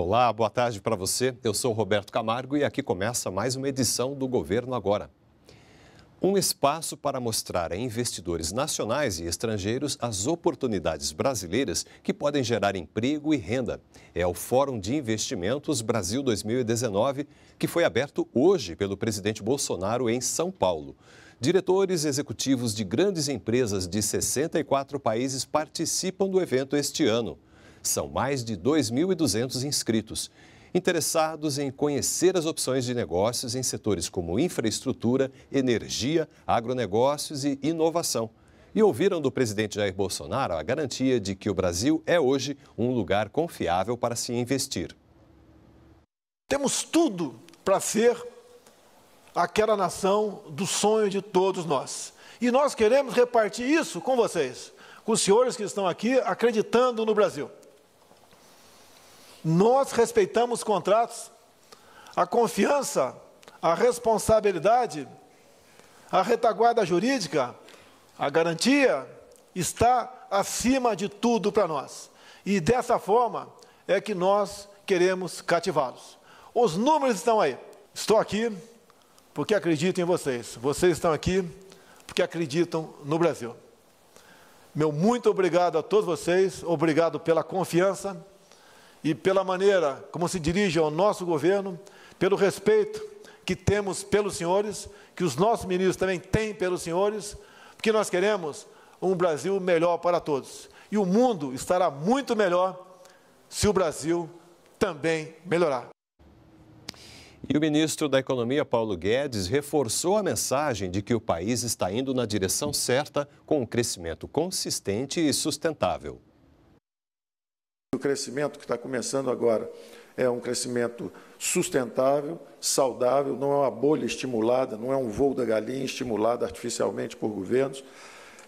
Olá, boa tarde para você. Eu sou Roberto Camargo e aqui começa mais uma edição do Governo Agora. Um espaço para mostrar a investidores nacionais e estrangeiros as oportunidades brasileiras que podem gerar emprego e renda. É o Fórum de Investimentos Brasil 2019, que foi aberto hoje pelo presidente Bolsonaro em São Paulo. Diretores executivos de grandes empresas de 64 países participam do evento este ano. São mais de 2.200 inscritos, interessados em conhecer as opções de negócios em setores como infraestrutura, energia, agronegócios e inovação. E ouviram do presidente Jair Bolsonaro a garantia de que o Brasil é hoje um lugar confiável para se investir. Temos tudo para ser aquela nação do sonho de todos nós. E nós queremos repartir isso com vocês, com os senhores que estão aqui acreditando no Brasil. Nós respeitamos contratos, a confiança, a responsabilidade, a retaguarda jurídica, a garantia está acima de tudo para nós. E dessa forma é que nós queremos cativá-los. Os números estão aí. Estou aqui porque acredito em vocês. Vocês estão aqui porque acreditam no Brasil. Meu muito obrigado a todos vocês, obrigado pela confiança e pela maneira como se dirige ao nosso governo, pelo respeito que temos pelos senhores, que os nossos ministros também têm pelos senhores, porque nós queremos um Brasil melhor para todos. E o mundo estará muito melhor se o Brasil também melhorar. E o ministro da Economia, Paulo Guedes, reforçou a mensagem de que o país está indo na direção certa com um crescimento consistente e sustentável o crescimento que está começando agora é um crescimento sustentável, saudável, não é uma bolha estimulada, não é um voo da galinha estimulado artificialmente por governos.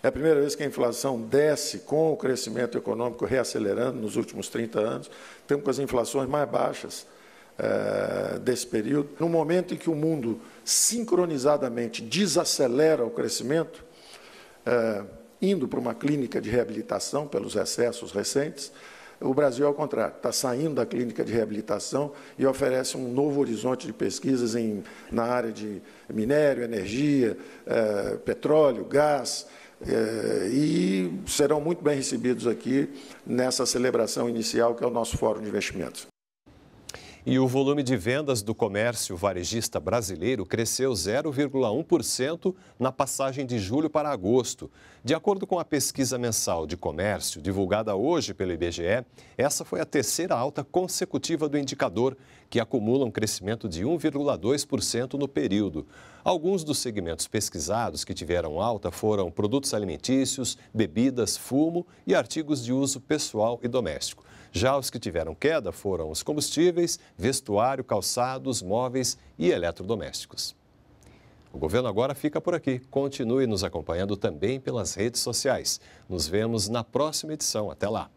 É a primeira vez que a inflação desce com o crescimento econômico reacelerando nos últimos 30 anos. Estamos com as inflações mais baixas é, desse período. No momento em que o mundo sincronizadamente desacelera o crescimento, é, indo para uma clínica de reabilitação pelos excessos recentes, o Brasil, ao é contrário, está saindo da clínica de reabilitação e oferece um novo horizonte de pesquisas em, na área de minério, energia, eh, petróleo, gás, eh, e serão muito bem recebidos aqui nessa celebração inicial que é o nosso Fórum de Investimentos. E o volume de vendas do comércio varejista brasileiro cresceu 0,1% na passagem de julho para agosto. De acordo com a pesquisa mensal de comércio divulgada hoje pelo IBGE, essa foi a terceira alta consecutiva do indicador, que acumula um crescimento de 1,2% no período. Alguns dos segmentos pesquisados que tiveram alta foram produtos alimentícios, bebidas, fumo e artigos de uso pessoal e doméstico. Já os que tiveram queda foram os combustíveis, vestuário, calçados, móveis e eletrodomésticos. O governo agora fica por aqui. Continue nos acompanhando também pelas redes sociais. Nos vemos na próxima edição. Até lá!